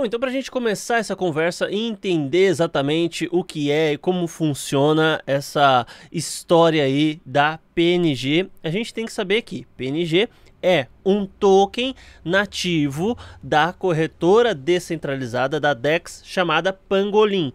Bom, então para a gente começar essa conversa e entender exatamente o que é e como funciona essa história aí da PNG, a gente tem que saber que PNG é um token nativo da corretora descentralizada da DEX chamada Pangolin.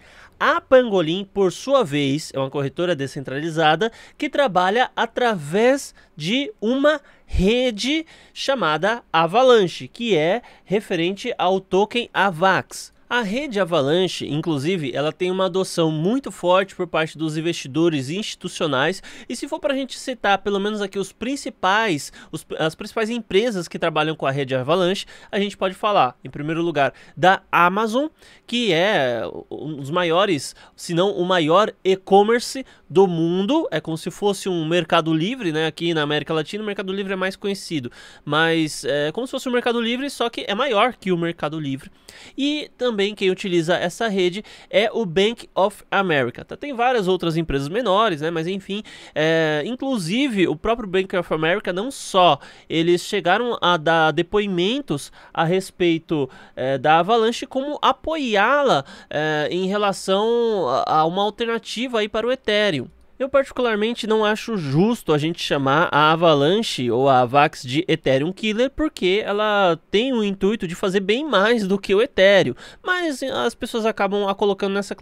A Pangolin, por sua vez, é uma corretora descentralizada que trabalha através de uma rede chamada Avalanche, que é referente ao token AVAX. A rede Avalanche, inclusive, ela tem uma adoção muito forte por parte dos investidores institucionais. E se for para a gente citar, pelo menos aqui os principais, os, as principais empresas que trabalham com a rede Avalanche, a gente pode falar, em primeiro lugar, da Amazon, que é um dos maiores, se não o maior e-commerce do mundo. É como se fosse um Mercado Livre, né? Aqui na América Latina, o Mercado Livre é mais conhecido, mas é como se fosse o um Mercado Livre, só que é maior que o Mercado Livre. E também também quem utiliza essa rede é o Bank of America. Tá, tem várias outras empresas menores, né? Mas enfim, é, inclusive o próprio Bank of America não só eles chegaram a dar depoimentos a respeito é, da Avalanche, como apoiá-la é, em relação a, a uma alternativa aí para o Ethereum. Eu particularmente não acho justo a gente chamar a Avalanche ou a Avax de Ethereum Killer, porque ela tem o intuito de fazer bem mais do que o Ethereum, mas as pessoas acabam a colocando nessa,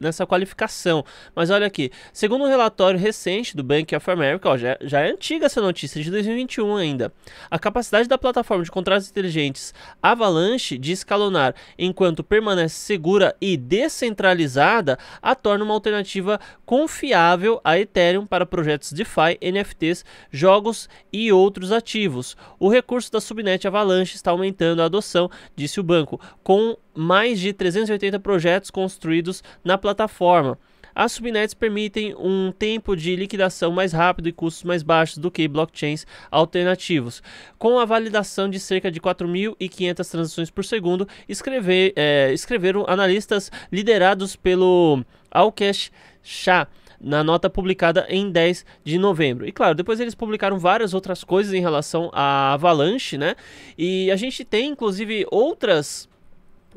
nessa qualificação. Mas olha aqui, segundo um relatório recente do Bank of America, ó, já, já é antiga essa notícia, de 2021 ainda, a capacidade da plataforma de contratos inteligentes Avalanche de escalonar enquanto permanece segura e descentralizada a torna uma alternativa confiável a Ethereum para projetos DeFi, NFTs, jogos e outros ativos. O recurso da subnet Avalanche está aumentando a adoção, disse o banco, com mais de 380 projetos construídos na plataforma. As subnets permitem um tempo de liquidação mais rápido e custos mais baixos do que blockchains alternativos. Com a validação de cerca de 4.500 transações por segundo, escrever, é, escreveram analistas liderados pelo Alkesh Shah na nota publicada em 10 de novembro. E claro, depois eles publicaram várias outras coisas em relação à Avalanche, né? E a gente tem inclusive outras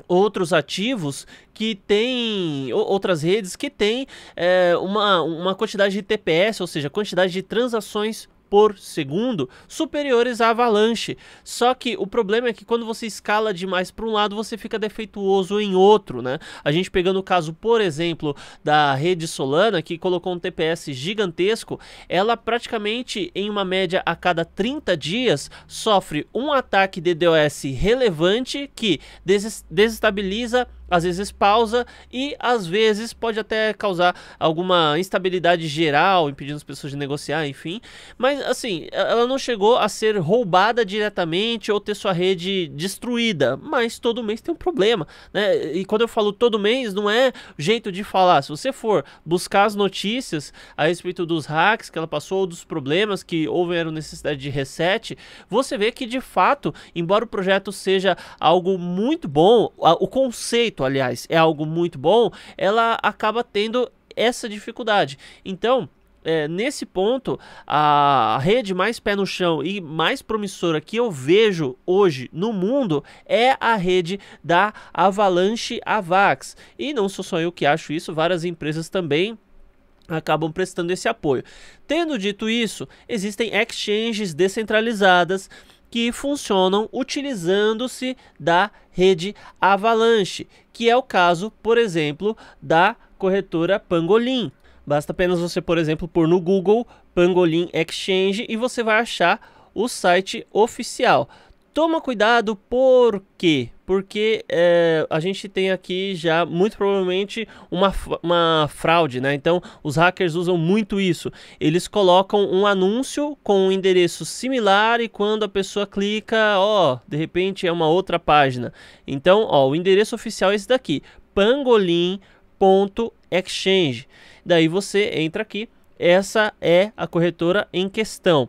outros ativos que tem outras redes que tem é, uma, uma quantidade de TPS, ou seja, quantidade de transações por segundo superiores à avalanche. Só que o problema é que quando você escala demais para um lado, você fica defeituoso em outro, né? A gente pegando o caso, por exemplo, da rede Solana, que colocou um TPS gigantesco, ela praticamente em uma média a cada 30 dias sofre um ataque de DDoS relevante que desestabiliza às vezes pausa e às vezes pode até causar alguma instabilidade geral, impedindo as pessoas de negociar, enfim. Mas assim, ela não chegou a ser roubada diretamente ou ter sua rede destruída, mas todo mês tem um problema, né? E quando eu falo todo mês, não é jeito de falar. Se você for buscar as notícias a respeito dos hacks que ela passou ou dos problemas que houveram necessidade de reset, você vê que de fato, embora o projeto seja algo muito bom, o conceito aliás, é algo muito bom, ela acaba tendo essa dificuldade. Então, é, nesse ponto, a rede mais pé no chão e mais promissora que eu vejo hoje no mundo é a rede da Avalanche Avax. E não sou só eu que acho isso, várias empresas também acabam prestando esse apoio. Tendo dito isso, existem exchanges descentralizadas que funcionam utilizando-se da rede Avalanche, que é o caso, por exemplo, da corretora Pangolin. Basta apenas você, por exemplo, pôr no Google Pangolin Exchange e você vai achar o site oficial. Toma cuidado, por quê? Porque é, a gente tem aqui já, muito provavelmente, uma, uma fraude, né? Então, os hackers usam muito isso. Eles colocam um anúncio com um endereço similar e quando a pessoa clica, ó, de repente é uma outra página. Então, ó, o endereço oficial é esse daqui, pangolin.exchange. Daí você entra aqui, essa é a corretora em questão.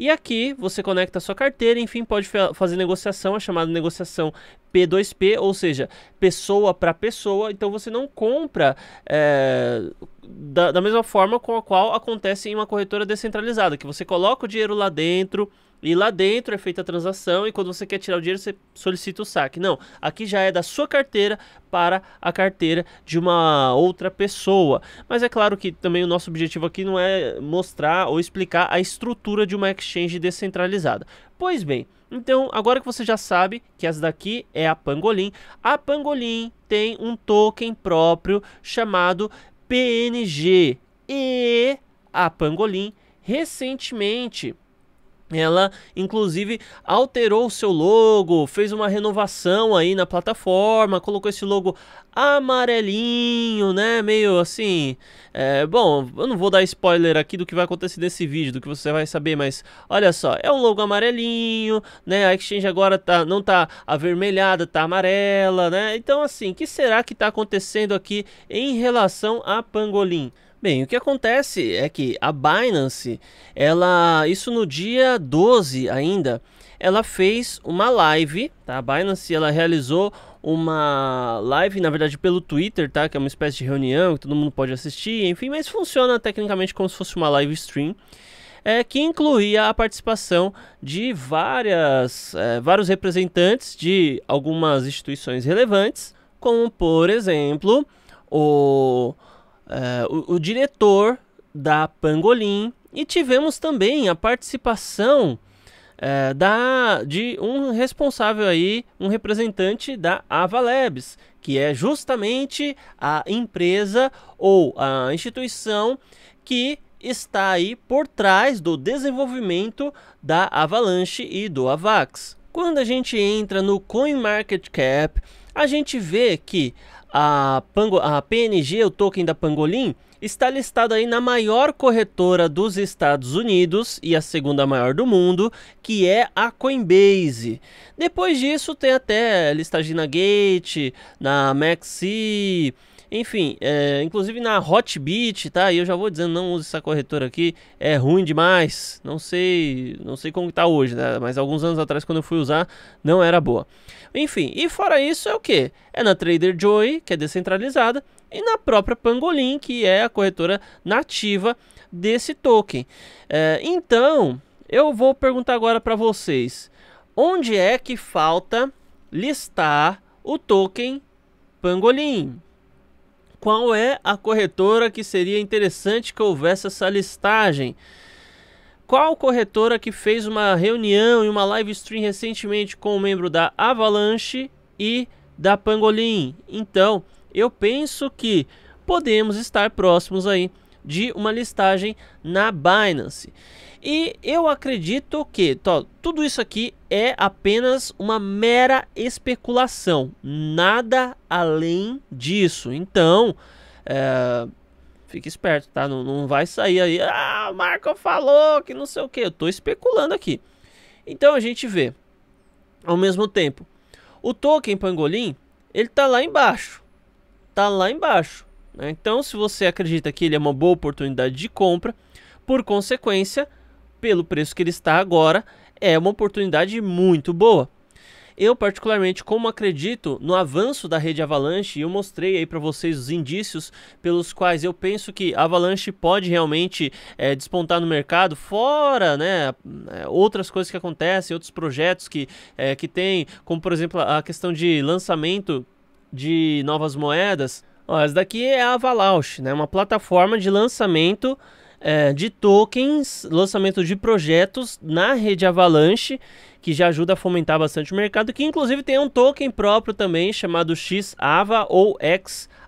E aqui você conecta a sua carteira, enfim, pode fazer negociação, a chamada negociação P2P, ou seja, pessoa para pessoa. Então você não compra é, da, da mesma forma com a qual acontece em uma corretora descentralizada, que você coloca o dinheiro lá dentro. E lá dentro é feita a transação e quando você quer tirar o dinheiro, você solicita o saque. Não, aqui já é da sua carteira para a carteira de uma outra pessoa. Mas é claro que também o nosso objetivo aqui não é mostrar ou explicar a estrutura de uma exchange descentralizada. Pois bem, então agora que você já sabe que essa daqui é a Pangolin, a Pangolin tem um token próprio chamado PNG e a Pangolin recentemente ela, inclusive, alterou o seu logo, fez uma renovação aí na plataforma, colocou esse logo amarelinho, né? Meio assim. É, bom, eu não vou dar spoiler aqui do que vai acontecer nesse vídeo, do que você vai saber, mas olha só, é um logo amarelinho, né? A Exchange agora tá, não tá avermelhada, tá amarela, né? Então, assim, o que será que tá acontecendo aqui em relação a Pangolin? Bem, o que acontece é que a Binance, ela, isso no dia 12 ainda, ela fez uma live, tá? A Binance, ela realizou uma live, na verdade, pelo Twitter, tá? Que é uma espécie de reunião que todo mundo pode assistir, enfim, mas funciona tecnicamente como se fosse uma live stream. É, que incluía a participação de várias, é, vários representantes de algumas instituições relevantes, como por exemplo o uh, o, o diretor da Pangolin e tivemos também a participação eh, da, de um responsável aí, um representante da Avalabs, que é justamente a empresa ou a instituição que está aí por trás do desenvolvimento da Avalanche e do Avax. Quando a gente entra no CoinMarketCap, a gente vê que a, Pango, a PNG, o token da Pangolin, está listada aí na maior corretora dos Estados Unidos e a segunda maior do mundo, que é a Coinbase. Depois disso tem até listagem na Gate, na Maxi, enfim, é, inclusive na Hotbit, tá? E eu já vou dizendo, não use essa corretora aqui, é ruim demais. Não sei, não sei como tá hoje, né? Mas alguns anos atrás quando eu fui usar, não era boa. Enfim, e fora isso é o que? É na Trader Joy, que é descentralizada, e na própria Pangolin, que é a corretora nativa desse token. É, então, eu vou perguntar agora para vocês, onde é que falta listar o token Pangolin? qual é a corretora que seria interessante que houvesse essa listagem? Qual corretora que fez uma reunião e uma live stream recentemente com um membro da Avalanche e da Pangolin? Então, eu penso que podemos estar próximos aí de uma listagem na Binance. E eu acredito que tó, tudo isso aqui é apenas uma mera especulação, nada além disso. Então, é, fique esperto, tá? Não, não vai sair aí, ah, o Marco falou que não sei o que, eu tô especulando aqui. Então a gente vê, ao mesmo tempo, o token Pangolin ele tá lá embaixo, tá lá embaixo. Né? Então, se você acredita que ele é uma boa oportunidade de compra, por consequência, pelo preço que ele está agora, é uma oportunidade muito boa. Eu, particularmente, como acredito no avanço da rede Avalanche, eu mostrei aí para vocês os indícios pelos quais eu penso que a Avalanche pode realmente é, despontar no mercado, fora né, é, outras coisas que acontecem, outros projetos que, é, que tem, como por exemplo a questão de lançamento de novas moedas. Ó, essa daqui é a Avalanche, né, uma plataforma de lançamento é, de tokens, lançamento de projetos na rede Avalanche, que já ajuda a fomentar bastante o mercado, que inclusive tem um token próprio também chamado XAVA ou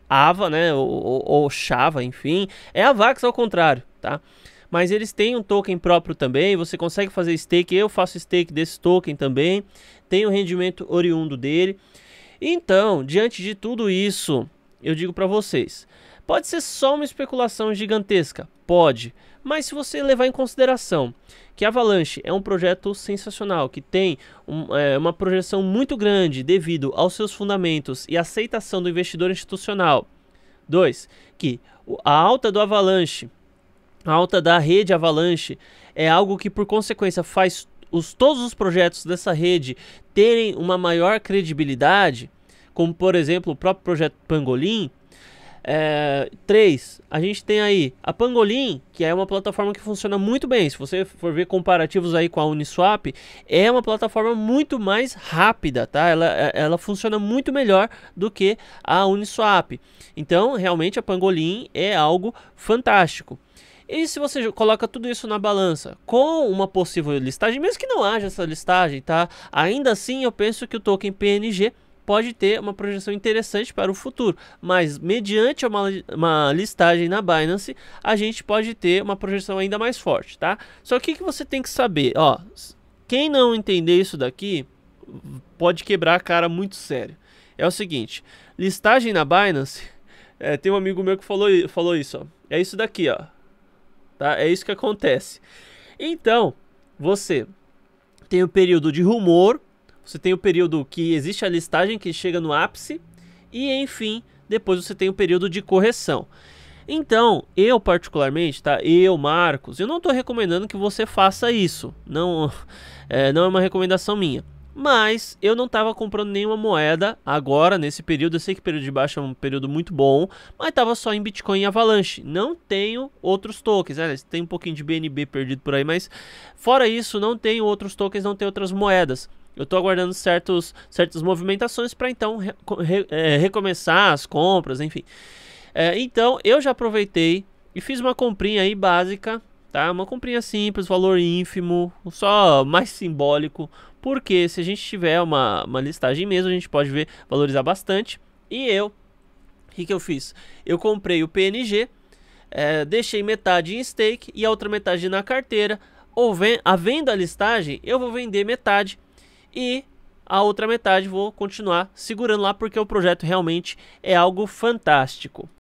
XAVA, né, ou, ou, ou Chava, enfim, é a VAX ao contrário, tá? Mas eles têm um token próprio também, você consegue fazer stake, eu faço stake desse token também, tem o um rendimento oriundo dele. Então, diante de tudo isso, eu digo para vocês, Pode ser só uma especulação gigantesca? Pode. Mas se você levar em consideração que Avalanche é um projeto sensacional, que tem um, é, uma projeção muito grande devido aos seus fundamentos e aceitação do investidor institucional. 2. Que a alta do Avalanche, a alta da rede Avalanche, é algo que por consequência faz os, todos os projetos dessa rede terem uma maior credibilidade, como por exemplo o próprio projeto Pangolin. É, três, A gente tem aí a Pangolin, que é uma plataforma que funciona muito bem. Se você for ver comparativos aí com a Uniswap, é uma plataforma muito mais rápida, tá? Ela, é, ela funciona muito melhor do que a Uniswap. Então, realmente, a Pangolin é algo fantástico. E se você coloca tudo isso na balança com uma possível listagem, mesmo que não haja essa listagem, tá? Ainda assim, eu penso que o token PNG pode ter uma projeção interessante para o futuro, mas mediante uma, uma listagem na Binance, a gente pode ter uma projeção ainda mais forte, tá? Só que o que você tem que saber, ó, quem não entender isso daqui pode quebrar a cara muito sério. É o seguinte, listagem na Binance, é, tem um amigo meu que falou, falou isso, ó, é isso daqui, ó, tá? É isso que acontece. Então, você tem o um período de rumor, você tem o período que existe a listagem que chega no ápice e enfim, depois você tem o período de correção. Então, eu particularmente, tá? Eu, Marcos, eu não estou recomendando que você faça isso. Não é, não é uma recomendação minha. Mas eu não estava comprando nenhuma moeda agora, nesse período. Eu sei que período de baixa é um período muito bom, mas estava só em Bitcoin e Avalanche. Não tenho outros tokens. Aliás, tem um pouquinho de BNB perdido por aí, mas fora isso, não tenho outros tokens, não tenho outras moedas. Eu estou aguardando certos, certas movimentações para então re, re, é, recomeçar as compras, enfim. É, então eu já aproveitei e fiz uma comprinha aí básica, tá? Uma comprinha simples, valor ínfimo, só mais simbólico, porque se a gente tiver uma, uma listagem mesmo, a gente pode ver valorizar bastante. E eu, o que, que eu fiz? Eu comprei o PNG, é, deixei metade em stake e a outra metade na carteira. Ou ven a venda a listagem, eu vou vender metade e a outra metade vou continuar segurando lá porque o projeto realmente é algo fantástico.